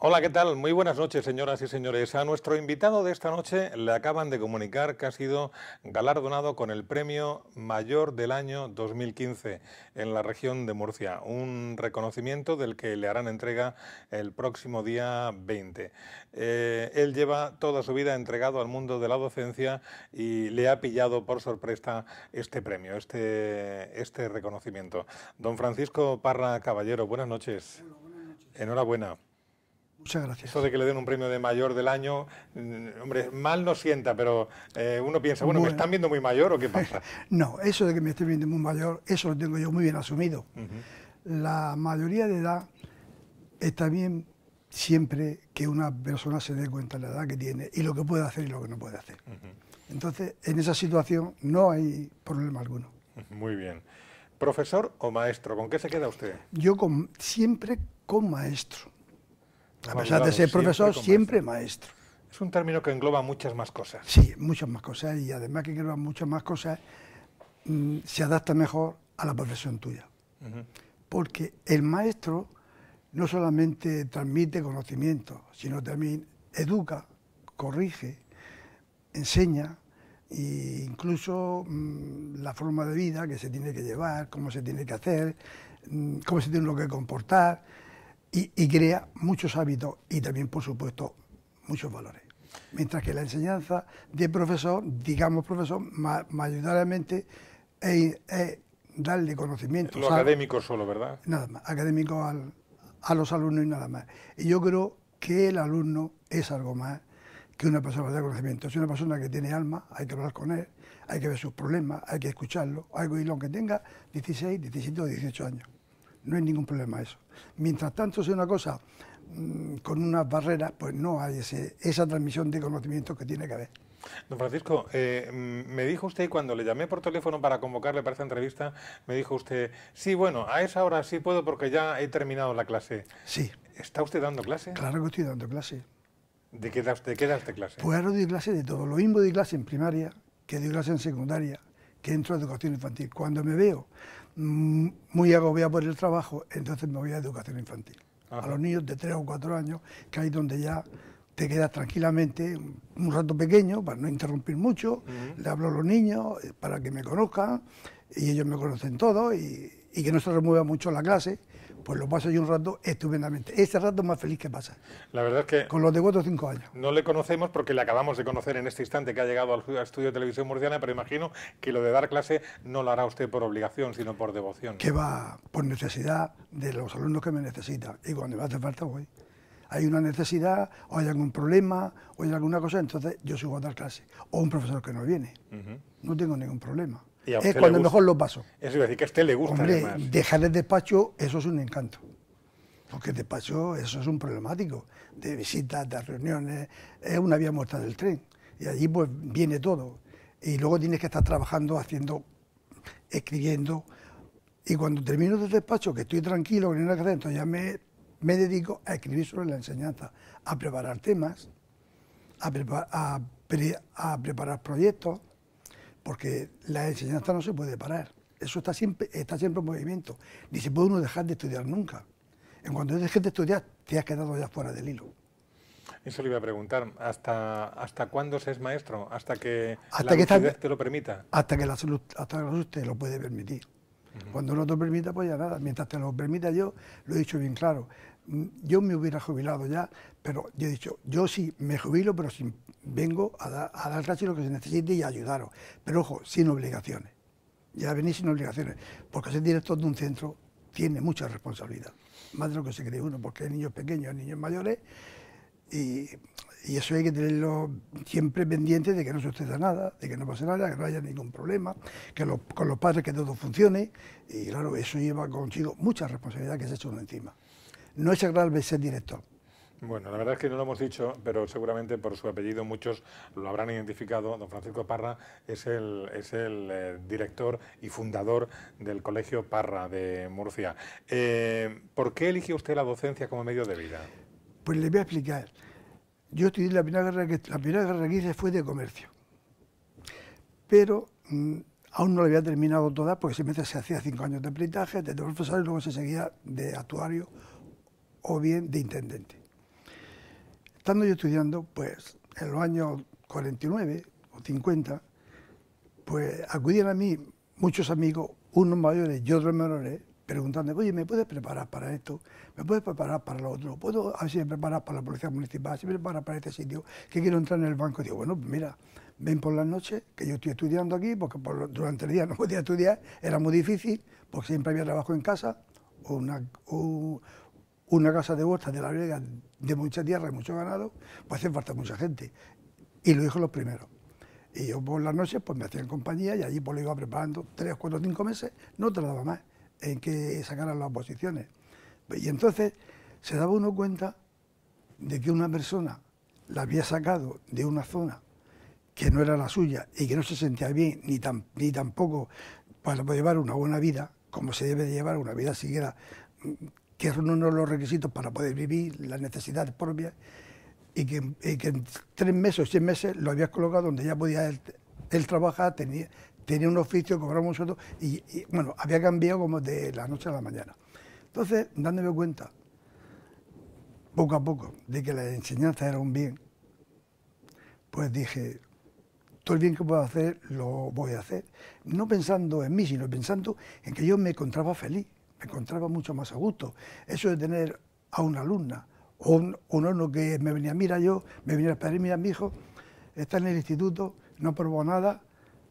Hola, ¿qué tal? Muy buenas noches, señoras y señores. A nuestro invitado de esta noche le acaban de comunicar que ha sido galardonado con el premio mayor del año 2015 en la región de Murcia, un reconocimiento del que le harán entrega el próximo día 20. Eh, él lleva toda su vida entregado al mundo de la docencia y le ha pillado por sorpresa este premio, este, este reconocimiento. Don Francisco Parra Caballero, buenas noches. Enhorabuena. Muchas gracias. Eso de que le den un premio de mayor del año, mm, hombre, mal no sienta, pero eh, uno piensa, bueno, ¿me están viendo muy mayor o qué pasa? no, eso de que me estén viendo muy mayor, eso lo tengo yo muy bien asumido. La mayoría de edad está bien siempre que una persona se dé cuenta de la edad que tiene y lo que puede hacer y lo que no puede hacer. Entonces, en esa situación no hay problema alguno. Muy bien. ¿Profesor o maestro? ¿Con qué se queda usted? Yo siempre con maestro a pesar de ser profesor, siempre, maestro. Es un término que engloba muchas más cosas. Sí, muchas más cosas y además que engloba muchas más cosas, mm, se adapta mejor a la profesión tuya. Porque el maestro no solamente transmite conocimiento, sino también educa, corrige, enseña e incluso mm, la forma de vida que se tiene que llevar, cómo se tiene que hacer, mm, cómo se tiene que comportar y, crea muchos hábitos y también, por supuesto, muchos valores. Mientras que la enseñanza de profesor, digamos profesor, mayoritariamente es, darle conocimiento. Lo solo, ¿verdad? Nada más, académico a los alumnos y nada más. Y yo creo que el alumno es algo más que una persona de conocimiento. Es una persona que tiene alma, hay que hablar con él, hay que ver sus problemas, hay que escucharlo, hay que oírlo aunque tenga 16, 17 o 18 años no hay ningún problema eso. Mientras tanto sea una cosa mm, con unas barreras, pues no hay esa transmisión de conocimiento que tiene que haber. Don Francisco, eh, mm, me dijo usted cuando le llamé por teléfono para convocarle para esta entrevista, me dijo usted, sí, bueno, a esa hora sí puedo porque ya he terminado la clase. Sí. ¿Está usted dando clase? Claro que estoy dando clase. ¿De qué da usted, clase? Pues ahora clase de todo. Lo mismo de clase en primaria, que de clase en secundaria, que entro a educación infantil. Cuando me veo Mm, muy agobiado por el trabajo, entonces me voy a educación infantil. A los niños de 3 o 4 años, que ahí donde ya te quedas tranquilamente un rato pequeño para no interrumpir mucho, le hablo a los niños eh, para que me conozcan y ellos me conocen todo y, y que no se remueva mucho la clase, pues lo paso yo un rato estupendamente. Ese rato más feliz que pasa. La verdad es que... Con los de cinco años. No le conocemos porque le acabamos de conocer en este instante que ha llegado al estudio de televisión murciana, pero imagino que lo de dar clase no lo hará usted por obligación, sino por devoción. Que va por necesidad de los alumnos que me necesitan. Y cuando me hace falta voy. Hay una necesidad, o hay algún problema, o hay alguna cosa, entonces yo subo a dar clase. O un profesor que no viene. No tengo ningún problema es cuando mejor lo paso. Eso iba decir que a usted le gusta. Hombre, dejar el despacho, eso es un encanto. Porque el despacho, eso es un problemático. De visitas, de reuniones, es una vía muerta del tren. Y allí pues viene todo. Y luego tienes que estar trabajando, haciendo, escribiendo. Y cuando termino del despacho, que estoy tranquilo, que no hay que entonces ya me, dedico a escribir sobre la enseñanza, a preparar temas, a preparar proyectos porque la enseñanza no se puede parar. Eso está siempre, está siempre en movimiento. Ni se puede uno dejar de estudiar nunca. En cuanto dejes de estudiar, te has quedado ya fuera del hilo. Eso le iba a preguntar. ¿Hasta, hasta cuándo se es maestro? ¿Hasta que la que te lo permita? Hasta que la hasta la salud te lo puede permitir. Cuando no te lo permita, pues ya nada. Mientras te lo permita yo, lo he dicho bien claro. Mm, yo me hubiera jubilado ya, pero yo he dicho, yo sí me jubilo, pero vengo a, dar, a casi lo que se necesite y a ayudaros. Pero ojo, sin obligaciones. Ya venís sin obligaciones, porque ser director de un centro tiene mucha responsabilidad, más de lo que se cree uno, porque hay niños pequeños, hay niños mayores, y y eso hay que tenerlo siempre pendiente de que no suceda nada, de que no pase nada, que no haya ningún problema, que con los padres que todo funcione. Y claro, eso lleva consigo mucha responsabilidad que se hecho uno encima. No es agradable ser director. Bueno, la verdad es que no lo hemos dicho, pero seguramente por su apellido muchos lo habrán identificado. Don Francisco Parra es el, es el eh, director y fundador del Colegio Parra de Murcia. Eh, ¿Por qué eligió usted la docencia como medio de vida? Pues le voy a explicar. Yo estudié la primera guerra que, la primera que hice fue de comercio, pero mm, aún no la había terminado toda porque simplemente se hacía cinco años de aprendizaje, de profesor y luego se seguía de actuario o bien de intendente. Estando yo estudiando, pues en los años 49 o 50, pues acudían a mí muchos amigos, unos mayores y otros menores, preguntando, oye, ¿me puedes preparar para esto? ¿Me puedes preparar para lo otro? ¿Puedo así preparas para la policía municipal? ¿Si me preparas para este sitio? ¿Que quiero entrar en el banco? Y digo, bueno, mira, ven por las noches, que yo estoy estudiando aquí, porque durante el día no podía estudiar, era muy difícil, porque siempre había trabajo en casa, o una, una casa de huertas de la Vega de mucha tierra y mucho ganado, pues hace falta mucha gente. Y lo dijo los primeros. Y yo por las noches pues me en compañía y allí pues lo iba preparando tres, cuatro, cinco meses, no tardaba más en que sacaran las oposiciones. Y entonces se daba uno cuenta de que una persona la había sacado de una zona que no era la suya y que no se sentía bien ni, ni tampoco para llevar una buena vida, como se debe llevar una vida siquiera, que es uno de los requisitos para poder vivir, las necesidades propias, y que, en tres meses o seis meses lo habías colocado donde ya podía él, él trabajar, tenía, tenía un oficio, cobraba un sueldo y, bueno, había cambiado como de la noche a la mañana. Entonces, dándome cuenta, poco a poco, de que la enseñanza era un bien, pues dije, todo el bien que puedo hacer lo voy a hacer, no pensando en mí, sino pensando en que yo me encontraba feliz, me encontraba mucho más a gusto. Eso de tener a una alumna o un, alumno que me venía, mira yo, me venía a pedir, mira mi hijo, está en el instituto, no probó nada,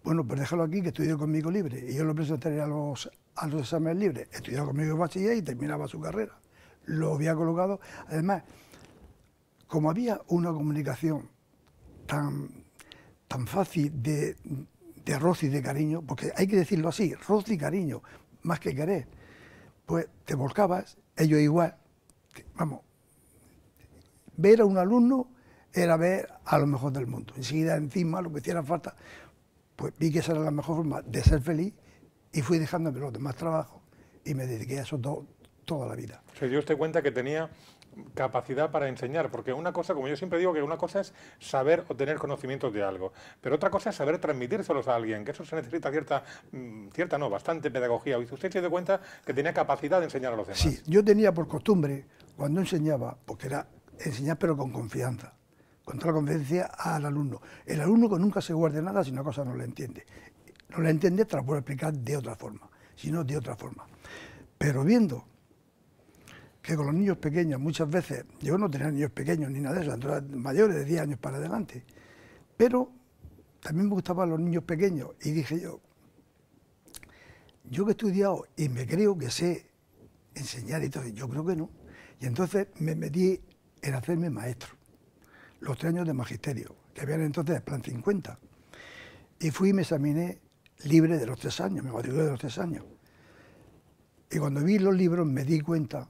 bueno, pues déjalo aquí, que estudió conmigo libre. Y yo lo presentaré a los, a exámenes libres. Estudió conmigo en bachiller y terminaba su carrera. Lo había colocado. Además, como había una comunicación tan, fácil de, de roce y de cariño, porque hay que decirlo así, roce y cariño, más que querer, pues te volcabas, ellos igual. Vamos, ver a un alumno era ver a lo mejor del mundo. Enseguida encima lo que hiciera falta, pues vi que esa era la mejor forma de ser feliz y fui dejándome los demás trabajos y me dediqué a eso toda la vida. ¿Se dio usted cuenta que tenía capacidad para enseñar, porque una cosa, como yo siempre digo, que una cosa es saber obtener conocimientos de algo, pero otra cosa es saber transmitírselos a alguien, que eso se necesita cierta, mm, cierta no, bastante pedagogía. Y usted se dio cuenta que tenía capacidad de enseñar a los demás. Sí, yo tenía por costumbre, cuando enseñaba, porque era enseñar pero con confianza, toda la conveniencia al alumno. El alumno que nunca se guarde nada si una cosa no la entiende. No la entiende, te la puedo explicar de otra forma, sino de otra forma. Pero viendo que con los niños pequeños muchas veces, yo no tenía niños pequeños ni nada de eso, entonces mayores de 10 años para adelante, pero también me gustaban los niños pequeños y dije yo, yo que he estudiado y me creo que sé enseñar y todo, yo creo que no. Y entonces me metí en hacerme maestro los tres años de magisterio, que habían entonces plan 50. Y fui y me examiné libre de los tres años, me matriculé de los tres años. Y cuando vi los libros me di cuenta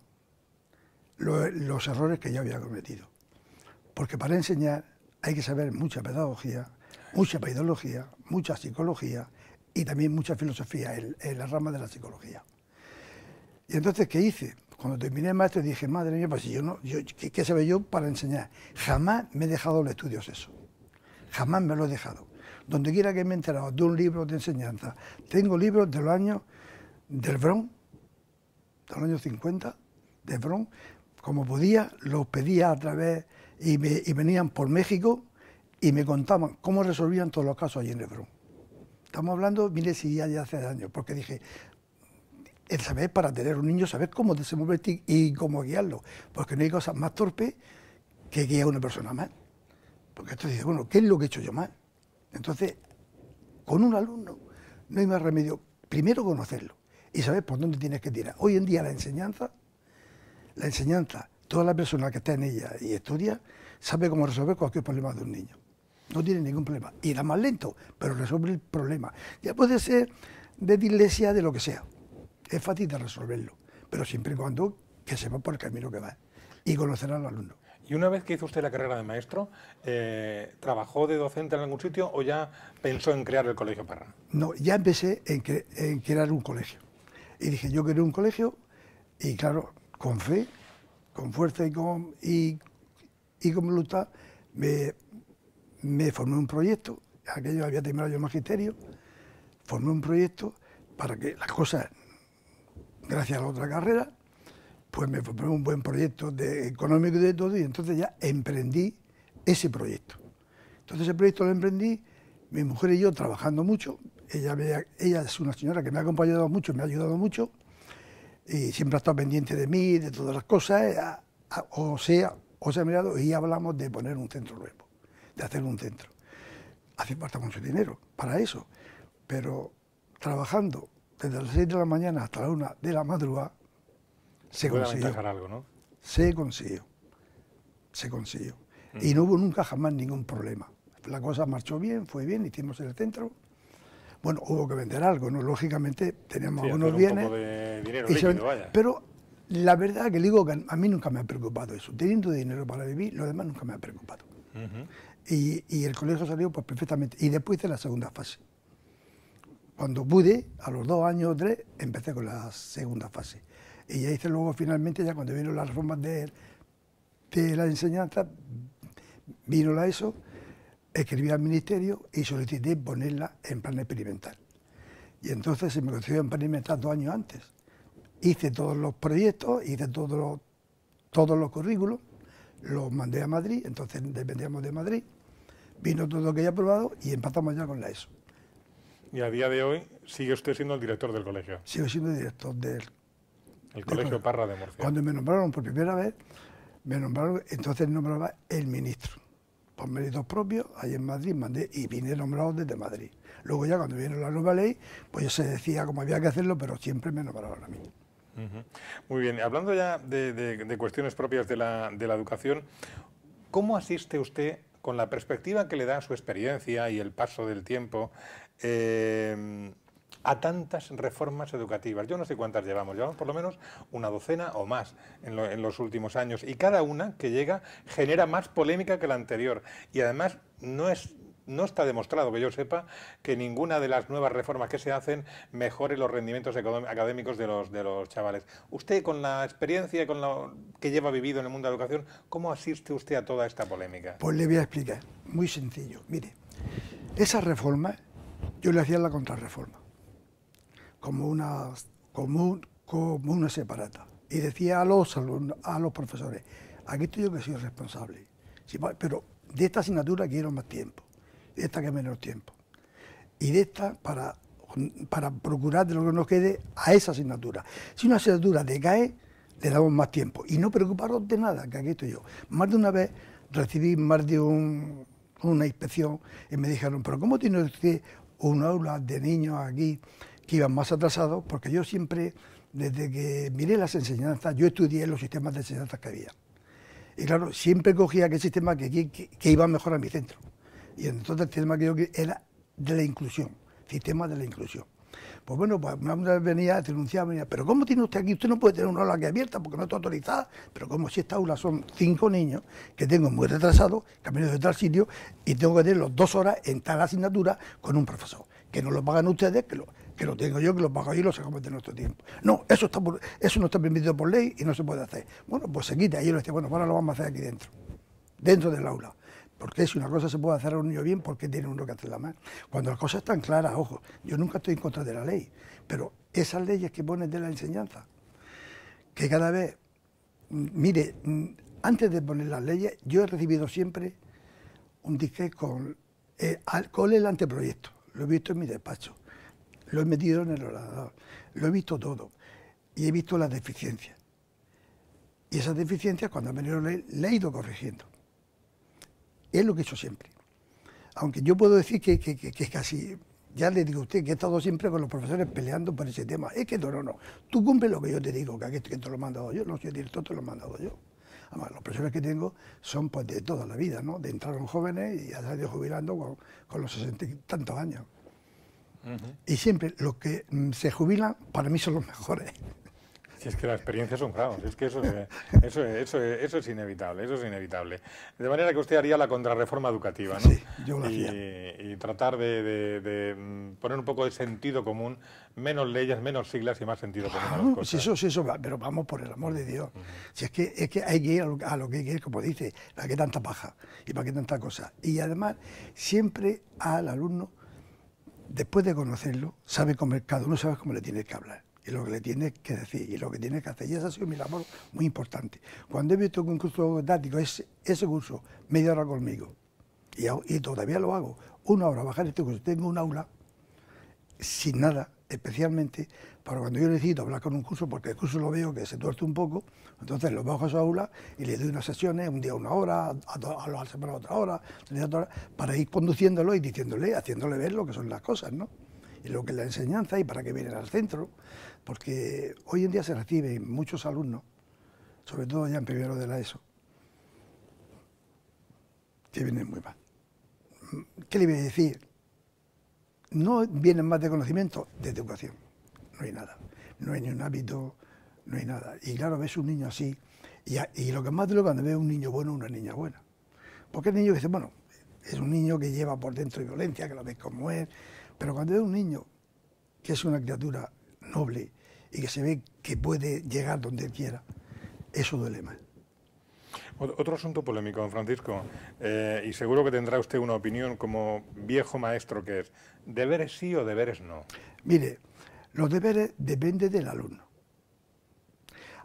los errores que yo había cometido. Porque para enseñar hay que saber mucha pedagogía, mucha pedagogía, mucha psicología y también mucha filosofía en la rama de la psicología. Y entonces, ¿qué hice? Cuando terminé el maestro dije, madre mía, pues yo no, yo, ¿qué, ¿qué yo para enseñar? Jamás me he dejado los estudios eso. Jamás me lo he dejado. Donde quiera que me he enterado de un libro de enseñanza. Tengo libros de los años del Bron, de los años 50, de Bron. Como podía, los pedía a través y, me, venían por México y me contaban cómo resolvían todos los casos allí en el Bron. Estamos hablando, miles y ya de hace años, porque dije, el saber para tener un niño, saber cómo desenvolverte y cómo guiarlo. Porque no hay cosas más torpe que guiar a una persona mal. Porque esto dice, bueno, ¿qué es lo que he hecho yo mal? Entonces, con un alumno no hay más remedio. Primero conocerlo y saber por dónde tienes que tirar. Hoy en día la enseñanza, la enseñanza, toda la persona que está en ella y estudia, sabe cómo resolver cualquier problema de un niño. No tiene ningún problema. irá más lento, pero resuelve el problema. Ya puede ser de iglesia de lo que sea. Es fácil de resolverlo, pero siempre y cuando que sepa por el camino que va y conocer al alumno. ¿Y una vez que hizo usted la carrera de maestro, eh, trabajó de docente en algún sitio o ya pensó en crear el colegio Parra? No, ya empecé en, en crear un colegio. Y dije, yo quiero un colegio y claro, con fe, con fuerza y con, y, y con voluntad, me, me, formé un proyecto, aquello había terminado yo el magisterio, formé un proyecto para que las cosas gracias a la otra carrera, pues me formé un buen proyecto de económico y de todo, y entonces ya emprendí ese proyecto. Entonces ese proyecto lo emprendí, mi mujer y yo trabajando mucho, ella, ella es una señora que me ha acompañado mucho, me ha ayudado mucho, y siempre ha estado pendiente de mí, de todas las cosas, eh, o sea, o sea, mirado, y hablamos de poner un centro nuevo, de hacer un centro. Hace falta mucho dinero para eso, pero trabajando desde las 6 de la mañana hasta la 1 de la madrugada, se consiguió. Se consiguió. Se consiguió. Y no hubo nunca jamás ningún problema. La cosa marchó bien, fue bien, hicimos el centro. Bueno, hubo que vender algo, ¿no? Lógicamente teníamos algunos bienes. Pero la verdad que digo que a mí nunca me ha preocupado eso. Teniendo dinero para vivir, lo demás nunca me ha preocupado. y, y, el colegio salió pues perfectamente. Y después de la segunda fase cuando pude, a los dos años o tres, empecé con la segunda fase. Y ya hice luego, finalmente, ya cuando vino la reforma de, de la enseñanza, vino la ESO, escribí al ministerio y solicité ponerla en plan experimental. Y entonces se me concedió en plan experimental dos años antes. Hice todos los proyectos, hice todos los, todos los currículos, los mandé a Madrid, entonces dependíamos de Madrid, vino todo lo que había aprobado y empezamos ya con la ESO. Y a día de hoy sigue usted siendo el director del colegio. Sigo siendo el director del... colegio Parra de Murcia. Cuando me nombraron por primera vez, me nombraron, entonces nombraba el ministro. Por méritos propios, ahí en Madrid mandé y vine nombrado desde Madrid. Luego ya cuando vino la nueva ley, pues ya se decía cómo había que hacerlo, pero siempre me nombraron a mí. Muy bien, hablando ya de, cuestiones propias de la, de la educación, ¿cómo asiste usted con la perspectiva que le da su experiencia y el paso del tiempo Em, a tantas reformas educativas. Yo no sé cuántas llevamos, llevamos por lo menos una docena o más en, en los últimos años y cada una que llega genera más polémica que la anterior y además no es no está demostrado, que yo sepa, que ninguna de las nuevas reformas que se hacen mejore los rendimientos académicos de los, de los chavales. Usted, con la experiencia con lo que lleva vivido en el mundo de la educación, ¿cómo asiste usted a toda esta polémica? Pues le voy a explicar, muy sencillo. Mire, esas reformas yo le hacía la contrarreforma, como una, como, separata. Y decía a los, a los profesores, aquí estoy yo que soy responsable, pero de esta asignatura quiero más tiempo, de esta que menos tiempo. Y de esta para, para procurar de lo que nos quede a esa asignatura. Si una asignatura decae, le damos más tiempo. Y no preocuparos de nada, que aquí estoy yo. Más de una vez recibí más de una inspección y me dijeron, pero ¿cómo tiene usted un aula de niños aquí que iban más atrasados, porque yo siempre, desde que miré las enseñanzas, yo estudié los sistemas de enseñanzas que había. Y claro, siempre cogía aquel sistema que, iba mejor a mi centro. Y entonces el tema que yo era de la inclusión, sistema de la inclusión. Pues bueno, pues una vez venía, denunciaba, venía, pero ¿cómo tiene usted aquí? Usted no puede tener una aula aquí abierta porque no está autorizada. Pero como si esta aula son cinco niños que tengo muy retrasados, camino de tal sitio, y tengo que tener los dos horas en tal asignatura con un profesor, que no lo pagan ustedes, que lo, que lo tengo yo, que lo pago yo y lo sacamos de nuestro tiempo. No, eso, está eso no está permitido por ley y no se puede hacer. Bueno, pues se quita. Y yo le decía, bueno, ahora lo vamos a hacer aquí dentro, dentro del aula. Porque si una cosa se puede hacer a un niño bien, ¿por qué tiene uno que hacerla mal? Cuando las cosas están claras, ojo, yo nunca estoy en contra de la ley, pero esas leyes que ponen de la enseñanza, que cada vez, mm, mire, mm, antes de poner las leyes, yo he recibido siempre un disque con eh, alcohol el anteproyecto, lo he visto en mi despacho, lo he metido en el ordenador, lo he visto todo y he visto las deficiencias. Y esas deficiencias, cuando han venido, le he ido corrigiendo. Es lo que he hecho siempre. Aunque yo puedo decir que, es casi, ya le digo a usted que he estado siempre con los profesores peleando por ese tema. Es que no, no, no. Tú cumples lo que yo te digo, que aquí que te lo he mandado yo. No soy director, te lo he mandado yo. Además, los profesores que tengo son pues, de toda la vida, ¿no? De entraron jóvenes y ya se jubilando con, los 60 y tantos años. Y siempre los que mm, se jubilan, para mí son los mejores es que la experiencia son graves, es que eh, eso, eso, eso, es inevitable, eso es inevitable. De manera que usted haría la contrarreforma educativa, ¿no? Sí, yo y, y tratar de, mm, poner un poco de sentido común, menos leyes, menos siglas y más sentido común. a las cosas. eso, sí eso, pero vamos por el amor de Dios. Si es que, es que hay que ir a lo, que hay que ir, como dice, la que tanta paja y para qué tanta cosa. Y además, siempre al alumno, después de conocerlo, sabe cómo, cada uno sabe cómo le tiene que hablar y lo que le tienes que decir y lo que tienes que hacer. Y esa ha sido mi labor muy importante. Cuando he visto un curso didáctico, ese curso, media hora conmigo, y, todavía lo hago, una hora bajar este curso, tengo un aula sin nada, especialmente para cuando yo necesito hablar con un curso, porque el curso lo veo que se tuerce un poco, entonces lo bajo a su aula y le doy unas sesiones, un día una hora, a, los a la semana otra hora, para ir conduciéndolo y diciéndole, haciéndole ver lo que son las cosas, ¿no? Y lo que es la enseñanza y para que vienen al centro porque hoy en día se reciben muchos alumnos, sobre todo ya en primero de la ESO, que vienen muy mal. ¿Qué le voy a decir? No vienen más de conocimiento, de educación. No hay nada. No hay ni un hábito, no hay nada. Y claro, ves un niño así, y, lo que más duele cuando ves un niño bueno una niña buena. Porque el niño dice, bueno, es un niño que lleva por dentro violencia, que lo ves como es, pero cuando ves un niño que es una criatura noble, y que se ve que puede llegar donde quiera. Eso duele más. Otro asunto polémico, don Francisco, eh, y seguro que tendrá usted una opinión como viejo maestro que es. ¿Deberes sí o deberes no? Mire, los deberes dependen del alumno.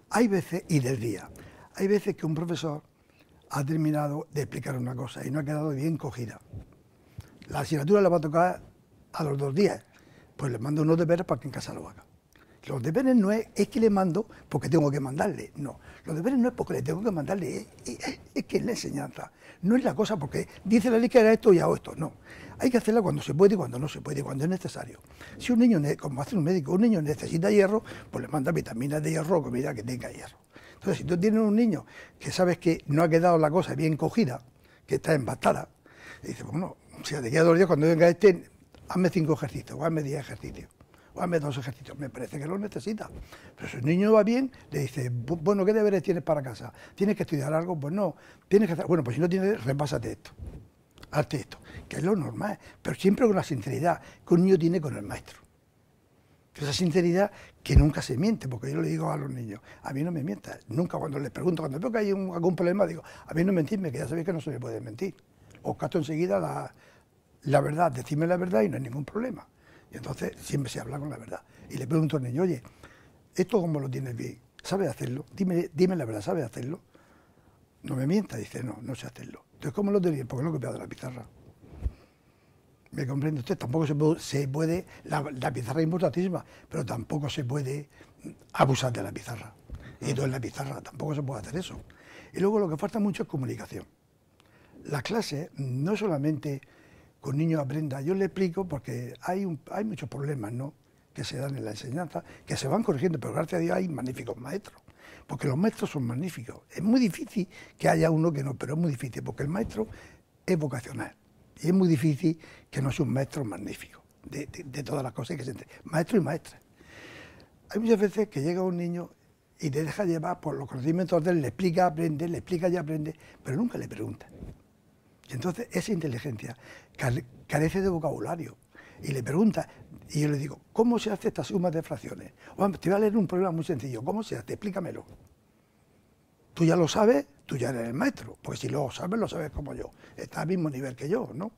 Hay veces, y del día, hay veces que un profesor ha terminado de explicar una cosa y no ha quedado bien cogida. La asignatura la va a tocar a los dos días, pues le mando unos deberes para que en casa lo haga. Los deberes no es, que le mando porque tengo que mandarle, no. Los deberes no es porque le tengo que mandarle, es, que es la enseñanza. No es la cosa porque dice la ley que era esto y hago esto, no. Hay que hacerla cuando se puede y cuando no se puede, cuando es necesario. Si un niño, como hace un médico, un niño necesita hierro, pues le manda vitaminas de hierro o comida que tenga hierro. Entonces, si tú tienes un niño que sabes que no ha quedado la cosa bien cogida, que está embastada, y dices, bueno, si te queda dos días, cuando venga este, hazme cinco ejercicios o hazme diez ejercicios o hazme dos ejercicios. Me parece que lo necesita. Pero si el niño va bien, le dice, bueno, ¿qué deberes tienes para casa? ¿Tienes que estudiar algo? Pues no. ¿Tienes que hacer? Bueno, pues si no tienes, repásate esto. Hazte esto. Que es lo normal, pero siempre con la sinceridad que un niño tiene con el maestro. Esa sinceridad que nunca se miente, porque yo le digo a los niños, a mí no me mientas, nunca cuando les pregunto, cuando veo que hay algún problema, digo, a mí no mentirme, que ya sabéis que no se me puede mentir. Os gasto enseguida la, la verdad, decidme la verdad y no hay ningún problema. Y entonces siempre se habla con la verdad. Y le pregunto al niño, oye, ¿esto cómo lo tienes bien? ¿Sabes hacerlo? Dime, dime la verdad, ¿sabes hacerlo? No me mienta, dice, no, no sé hacerlo. Entonces, ¿cómo lo tienes bien? Porque lo he copiado de la pizarra. ¿Me comprende usted? Tampoco se puede, la, pizarra es importantísima, pero tampoco se puede abusar de la pizarra. Y todo en la pizarra, tampoco se puede hacer eso. Y luego lo que falta mucho es comunicación. La clase no solamente con niños aprenda. Yo le explico porque hay, muchos problemas que se dan en la enseñanza, que se van corrigiendo, pero gracias a Dios hay magníficos maestros, porque los maestros son magníficos. Es muy difícil que haya uno que no, pero es muy difícil, porque el maestro es vocacional. Y es muy difícil que no sea un maestro magnífico, de, todas las cosas que se Maestro y maestra. Hay muchas veces que llega un niño y te deja llevar por los conocimientos de él, le explica, aprende, le explica y aprende, pero nunca le pregunta entonces esa inteligencia carece de vocabulario. Y le pregunta, y yo le digo, ¿cómo se hace esta suma de fracciones? Bueno, te voy a leer un problema muy sencillo. ¿Cómo se hace? Explícamelo. Tú ya lo sabes, tú ya eres el maestro. Porque si lo sabes, lo sabes como yo. Está al mismo nivel que yo, ¿no?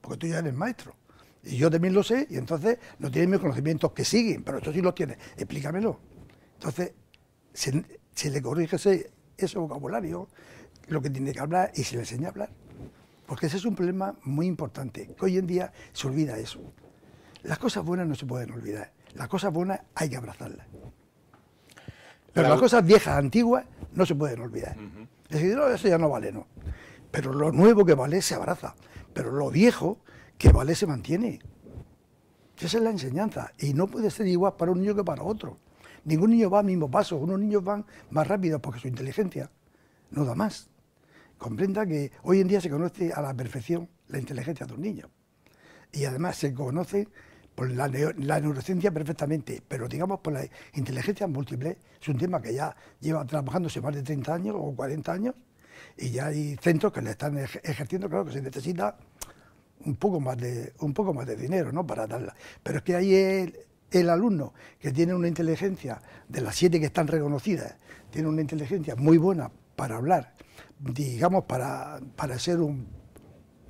Porque tú ya eres el maestro. Y yo también lo sé, y entonces no tienes mis conocimientos que siguen, pero esto sí lo tienes. Explícamelo. Entonces, si, si le corriges ese vocabulario, lo que tiene que hablar y se le enseña a hablar porque ese es un problema muy importante, que hoy en día se olvida eso. Las cosas buenas no se pueden olvidar, las cosas buenas hay que abrazarlas. Pero las cosas viejas, antiguas, no se pueden olvidar. decir, no, eso ya no vale, no. Pero lo nuevo que vale se abraza, pero lo viejo que vale se mantiene. Esa es la enseñanza, y no puede ser igual para un niño que para otro. Ningún niño va al mismo paso, unos niños van más rápido porque su inteligencia no da más comprenda que hoy en día se conoce a la perfección la inteligencia de un niño. Y además se conoce por la, neurociencia perfectamente, pero digamos por la inteligencia múltiple, es un tema que ya lleva trabajándose más de 30 años o 40 años, y ya hay centros que le están ejerciendo, claro que se necesita un poco más de, un poco más de dinero ¿no? para darla. Pero es que ahí el, el alumno que tiene una inteligencia, de las siete que están reconocidas, tiene una inteligencia muy buena para hablar digamos, para, ser un,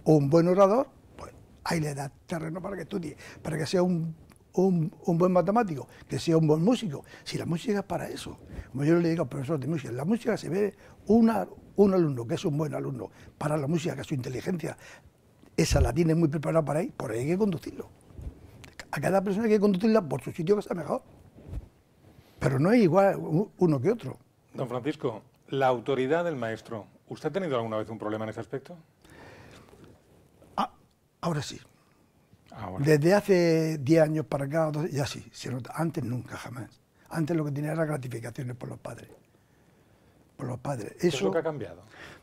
un, buen orador, pues ahí le da terreno para que estudie, para que sea un, un, buen matemático, que sea un buen músico. Si la música es para eso, como yo le digo al profesor de música, la música se ve un alumno que es un buen alumno para la música, que su inteligencia, esa la tiene muy preparada para ahí, por ahí hay que conducirlo. A cada persona hay que conducirla por su sitio que sea mejor. Pero no es igual uno que otro. Don Francisco, la autoridad del maestro, ¿Usted ha tenido alguna vez un problema en ese aspecto? Ah, ahora sí. Ah, Desde hace 10 años para acá, ya sí, Antes nunca, jamás. Antes lo que tenía era gratificaciones por los padres. Por los padres. Eso, ha cambiado?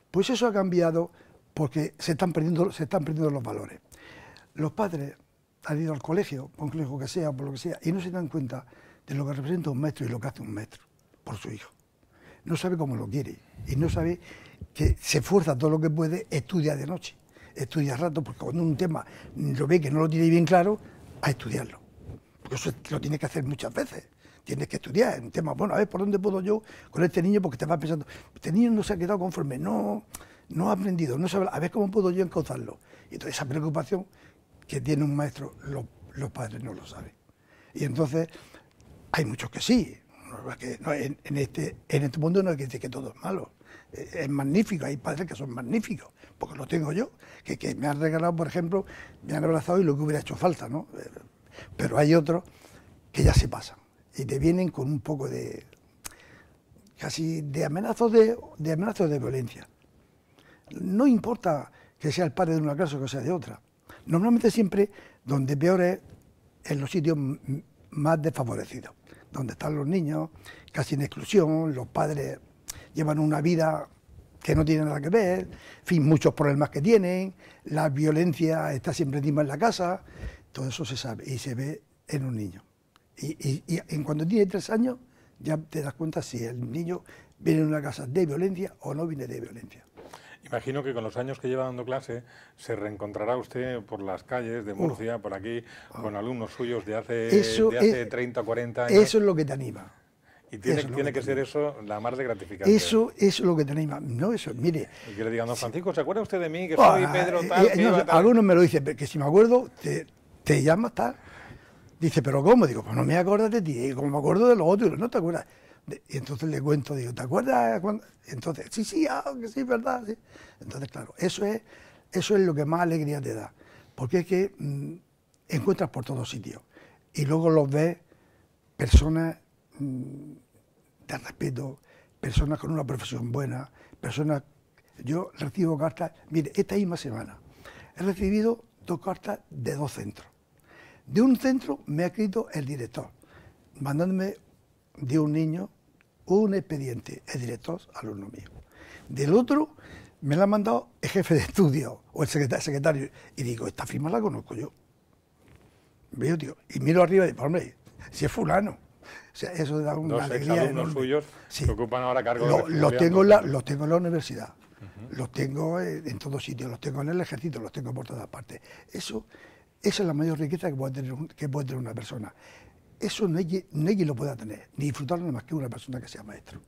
Pues eso ha cambiado porque se están perdiendo, se están perdiendo los valores. Los padres han ido al colegio, con un colegio que sea, por lo que sea, y no se dan cuenta de lo que representa un maestro y lo que hace un maestro por su hijo no sabe cómo lo quiere y no sabe que se esfuerza todo lo que puede, estudia de noche, estudia rato, porque cuando un tema lo ve que no lo tiene bien claro, a estudiarlo. Porque eso lo tiene que hacer muchas veces. Tienes que estudiar en temas, bueno, a ver por dónde puedo yo con este niño, porque te vas pensando, este niño no se ha quedado conforme, no, no ha aprendido, no sabe, a ver cómo puedo yo encauzarlo. Y entonces esa preocupación que tiene un maestro, los padres no lo saben. Y entonces hay muchos que sí, este, en, este, mundo no hay que decir que todo es malo. Eh, es, magnífico, hay padres que son magníficos, porque lo tengo yo, que, me han regalado, por ejemplo, me han abrazado y lo que hubiera hecho falta, ¿no? Eh, pero hay otros que ya se pasan y te vienen con un poco de, casi de amenazas de, de, amenazos de violencia. No importa que sea el padre de una clase o que sea de otra. Normalmente siempre donde peor es en los sitios más desfavorecidos donde están los niños, casi en exclusión, los padres llevan una vida que no tiene nada que ver, fin, muchos problemas que tienen, la violencia está siempre encima en la casa, todo eso se sabe y se ve en un niño. Y, en cuando tiene tres años ya te das cuenta si el niño viene en una casa de violencia o no viene de violencia. Imagino que con los años que lleva dando clase se reencontrará usted por las calles de Murcia, por aquí, ah. con alumnos suyos de hace, 30 o 40 años. Eso es lo que te anima. Y tiene, que, ser eso la más de gratificante. Eso es lo que te anima. No, eso, mire. Y que le digan, don Francisco, ¿se acuerda usted de mí? Que soy Pedro eh, eh, tal, Algunos me lo dicen, que si me acuerdo, te, llama llamas tal. Dice, ¿pero cómo? Digo, pues no me acuerdo de ti, eh, como me acuerdo de los otros, no te acuerdas. Y entonces le cuento, digo, ¿te acuerdas? Entonces, sí, sí, ah, sí, verdad. Entonces, claro, eso es, eso es lo que más alegría te da, porque es que mm, encuentras por todos sitios y luego los ves personas mm, de respeto, personas con una profesión buena, personas... Yo recibo cartas, mire, esta misma semana he recibido dos cartas de dos centros. De un centro me ha escrito el director, mandándome de un niño un expediente, el director alumno mío. Del otro me la ha mandado el jefe de estudio o el secretario. Y digo, esta firma la conozco yo. Veo, tío, y miro arriba y digo, hombre, si es fulano. O sea, eso da una alegría alumnos suyos sí. ocupan ahora cargo los, tengo la, los tengo en la universidad, los tengo eh, en todos sitios, los tengo en el ejército, los tengo por todas partes. Eso, esa es la mayor riqueza que puede tener una persona eso no nadie lo pueda tener, ni disfrutarlo más que una persona que sea maestro.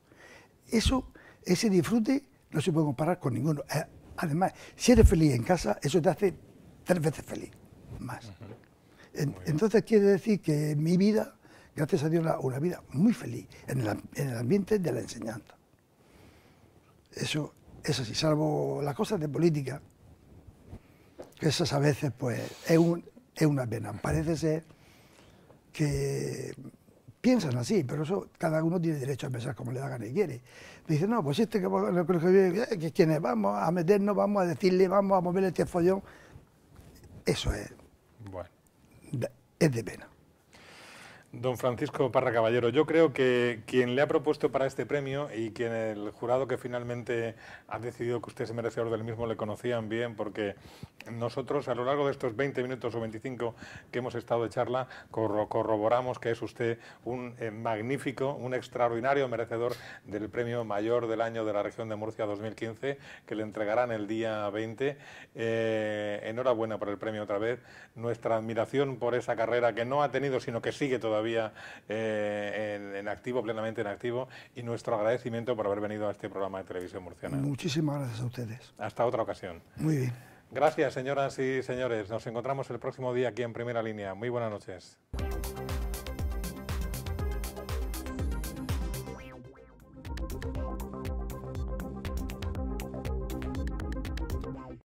Eso, ese disfrute no se puede comparar con ninguno. Eh, además, si eres feliz en casa, eso te hace tres veces feliz más. entonces quiere decir que mi vida, gracias a Dios, una, una vida muy feliz en el, ambiente de la enseñanza. Eso eso así, salvo las cosas de política, que esas a veces pues es, es una pena. Parece ser que piensan así, pero eso cada uno tiene derecho a pensar como le da gana y quiere. Dice dicen, no, pues este que, quienes eh, vamos a meternos, vamos a decirle, vamos a mover este follón. Eso es. Bueno. Es de pena. Don Francisco Parra Caballero, yo creo que quien le ha propuesto para este premio y quien el jurado que finalmente ha decidido que usted es merecedor del mismo le conocían bien, porque nosotros a lo largo de estos 20 minutos o 25 que hemos estado de charla corroboramos que es usted un eh, magnífico, un extraordinario merecedor del premio mayor del año de la región de Murcia 2015 que le entregarán el día 20. Eh, enhorabuena por el premio otra vez. Nuestra admiración por esa carrera que no ha tenido sino que sigue todavía todavía eh, en, en, activo, plenamente en activo, y nuestro agradecimiento por haber venido a este programa de televisión murciana. Muchísimas gracias a ustedes. Hasta otra ocasión. Muy bien. Gracias, señoras y señores. Nos encontramos el próximo día aquí en Primera Línea. Muy buenas noches.